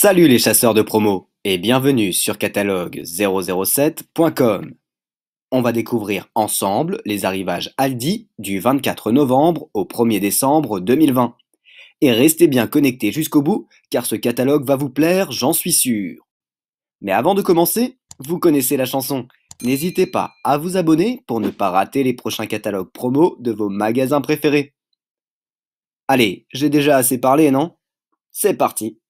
Salut les chasseurs de promo et bienvenue sur catalogue007.com. On va découvrir ensemble les arrivages Aldi du 24 novembre au 1er décembre 2020. Et restez bien connectés jusqu'au bout car ce catalogue va vous plaire, j'en suis sûr. Mais avant de commencer, vous connaissez la chanson. N'hésitez pas à vous abonner pour ne pas rater les prochains catalogues promo de vos magasins préférés. Allez, j'ai déjà assez parlé, non C'est parti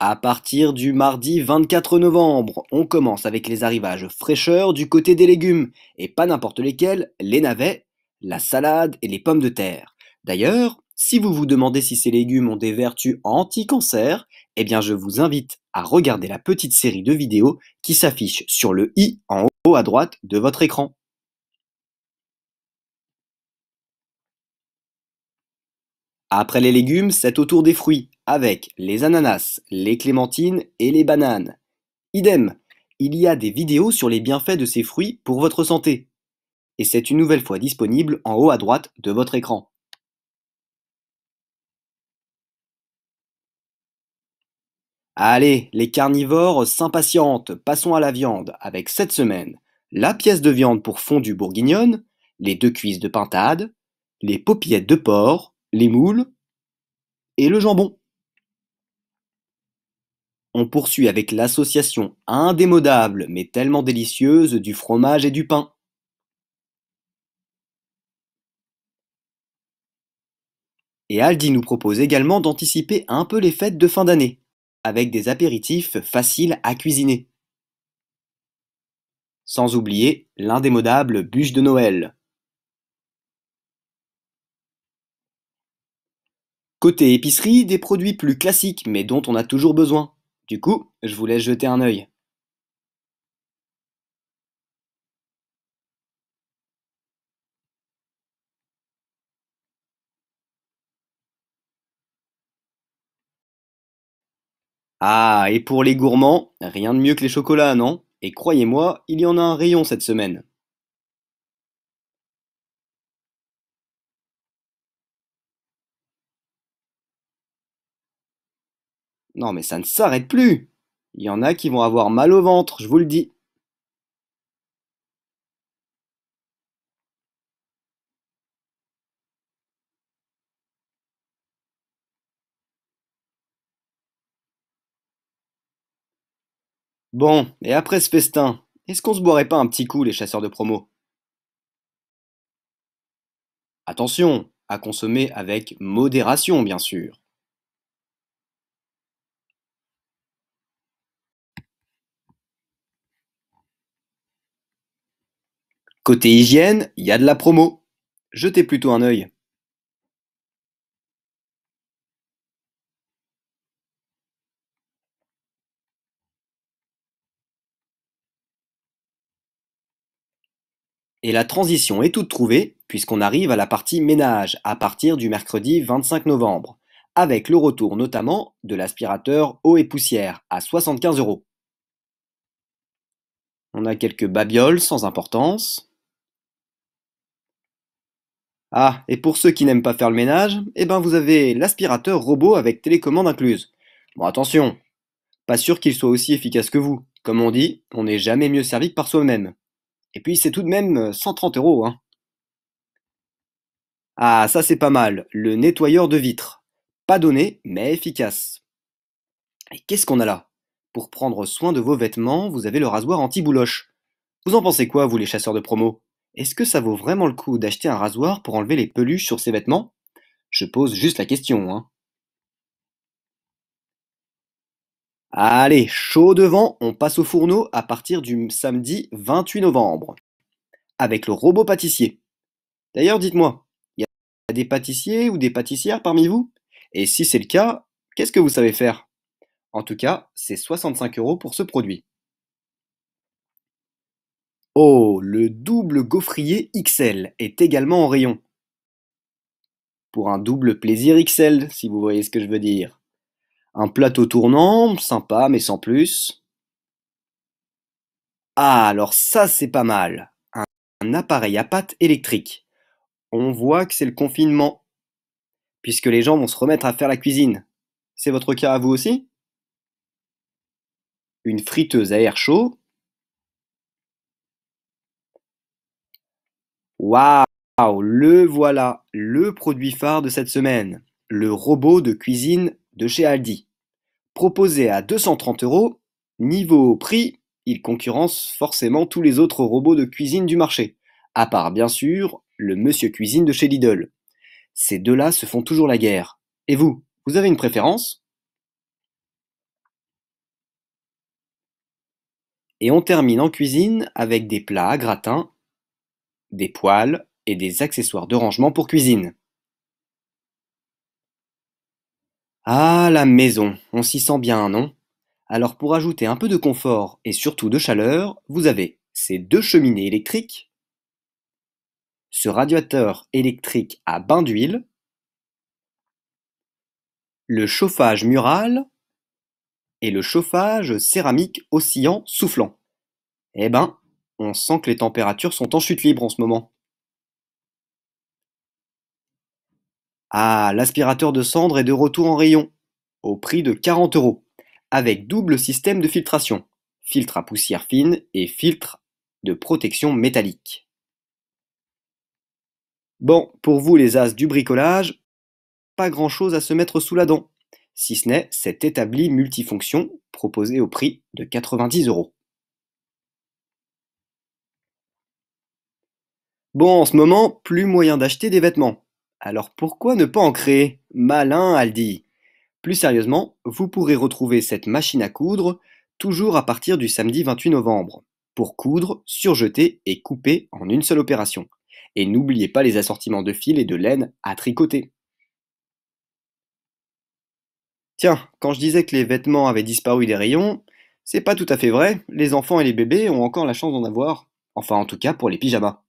À partir du mardi 24 novembre, on commence avec les arrivages fraîcheurs du côté des légumes, et pas n'importe lesquels, les navets, la salade et les pommes de terre. D'ailleurs, si vous vous demandez si ces légumes ont des vertus anti-cancer, eh bien je vous invite à regarder la petite série de vidéos qui s'affiche sur le i en haut à droite de votre écran. Après les légumes, c'est au tour des fruits avec les ananas, les clémentines et les bananes. Idem, il y a des vidéos sur les bienfaits de ces fruits pour votre santé. Et c'est une nouvelle fois disponible en haut à droite de votre écran. Allez, les carnivores s'impatientent, passons à la viande avec cette semaine la pièce de viande pour fondue bourguignonne, les deux cuisses de pintade, les paupillettes de porc, les moules et le jambon on poursuit avec l'association indémodable mais tellement délicieuse du fromage et du pain. Et Aldi nous propose également d'anticiper un peu les fêtes de fin d'année, avec des apéritifs faciles à cuisiner. Sans oublier l'indémodable bûche de Noël. Côté épicerie, des produits plus classiques mais dont on a toujours besoin. Du coup, je vous laisse jeter un œil. Ah, et pour les gourmands, rien de mieux que les chocolats, non Et croyez-moi, il y en a un rayon cette semaine. Non mais ça ne s'arrête plus Il y en a qui vont avoir mal au ventre, je vous le dis. Bon, et après ce festin, est-ce qu'on se boirait pas un petit coup, les chasseurs de promo Attention, à consommer avec modération, bien sûr. Côté hygiène, il y a de la promo, jetez plutôt un œil. Et la transition est toute trouvée puisqu'on arrive à la partie ménage à partir du mercredi 25 novembre, avec le retour notamment de l'aspirateur eau et poussière à 75 euros. On a quelques babioles sans importance. Ah, et pour ceux qui n'aiment pas faire le ménage, eh ben vous avez l'aspirateur robot avec télécommande incluse. Bon attention, pas sûr qu'il soit aussi efficace que vous. Comme on dit, on n'est jamais mieux servi que par soi-même. Et puis c'est tout de même 130 euh, euros. Hein. Ah, ça c'est pas mal, le nettoyeur de vitres. Pas donné, mais efficace. Et qu'est-ce qu'on a là Pour prendre soin de vos vêtements, vous avez le rasoir anti-bouloche. Vous en pensez quoi, vous les chasseurs de promo est-ce que ça vaut vraiment le coup d'acheter un rasoir pour enlever les peluches sur ses vêtements Je pose juste la question, hein. Allez, chaud devant, on passe au fourneau à partir du samedi 28 novembre. Avec le robot pâtissier. D'ailleurs, dites-moi, il y a des pâtissiers ou des pâtissières parmi vous Et si c'est le cas, qu'est-ce que vous savez faire En tout cas, c'est 65 euros pour ce produit. Oh Le double gaufrier XL est également en rayon. Pour un double plaisir XL, si vous voyez ce que je veux dire. Un plateau tournant, sympa mais sans plus. Ah, alors ça c'est pas mal. Un appareil à pâte électrique. On voit que c'est le confinement. Puisque les gens vont se remettre à faire la cuisine. C'est votre cas à vous aussi Une friteuse à air chaud Waouh, le voilà, le produit phare de cette semaine, le robot de cuisine de chez Aldi. Proposé à 230 euros, niveau prix, il concurrence forcément tous les autres robots de cuisine du marché, à part bien sûr le Monsieur Cuisine de chez Lidl. Ces deux-là se font toujours la guerre. Et vous, vous avez une préférence Et on termine en cuisine avec des plats à gratin des poêles et des accessoires de rangement pour cuisine. Ah, la maison, on s'y sent bien, non Alors pour ajouter un peu de confort et surtout de chaleur, vous avez ces deux cheminées électriques, ce radiateur électrique à bain d'huile, le chauffage mural et le chauffage céramique oscillant soufflant. Eh ben, on sent que les températures sont en chute libre en ce moment. Ah, l'aspirateur de cendres est de retour en rayon, au prix de 40 euros, avec double système de filtration, filtre à poussière fine et filtre de protection métallique. Bon, pour vous les as du bricolage, pas grand chose à se mettre sous la dent, si ce n'est cet établi multifonction proposé au prix de 90 euros. Bon, en ce moment, plus moyen d'acheter des vêtements. Alors pourquoi ne pas en créer Malin Aldi Plus sérieusement, vous pourrez retrouver cette machine à coudre toujours à partir du samedi 28 novembre pour coudre, surjeter et couper en une seule opération. Et n'oubliez pas les assortiments de fil et de laine à tricoter. Tiens, quand je disais que les vêtements avaient disparu des rayons, c'est pas tout à fait vrai, les enfants et les bébés ont encore la chance d'en avoir. Enfin en tout cas pour les pyjamas.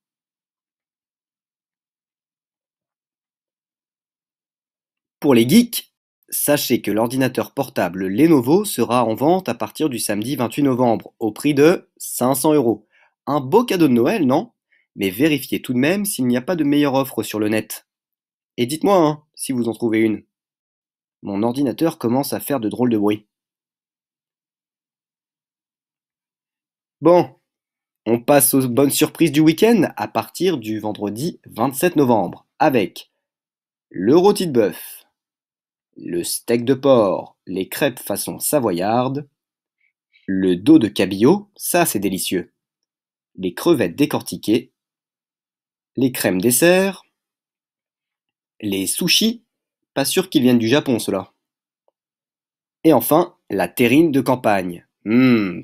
Pour les geeks, sachez que l'ordinateur portable Lenovo sera en vente à partir du samedi 28 novembre au prix de 500 euros. Un beau cadeau de Noël, non Mais vérifiez tout de même s'il n'y a pas de meilleure offre sur le net. Et dites-moi hein, si vous en trouvez une. Mon ordinateur commence à faire de drôles de bruit. Bon, on passe aux bonnes surprises du week-end à partir du vendredi 27 novembre avec Le rôti de bœuf, le steak de porc, les crêpes façon savoyarde, le dos de cabillaud, ça c'est délicieux, les crevettes décortiquées, les crèmes dessert, les sushis, pas sûr qu'ils viennent du Japon cela. Et enfin, la terrine de campagne. Hmm.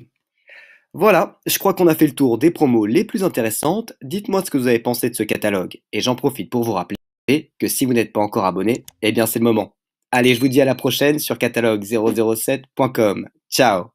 Voilà, je crois qu'on a fait le tour des promos les plus intéressantes. Dites-moi ce que vous avez pensé de ce catalogue. Et j'en profite pour vous rappeler que si vous n'êtes pas encore abonné, eh bien c'est le moment. Allez, je vous dis à la prochaine sur catalogue007.com. Ciao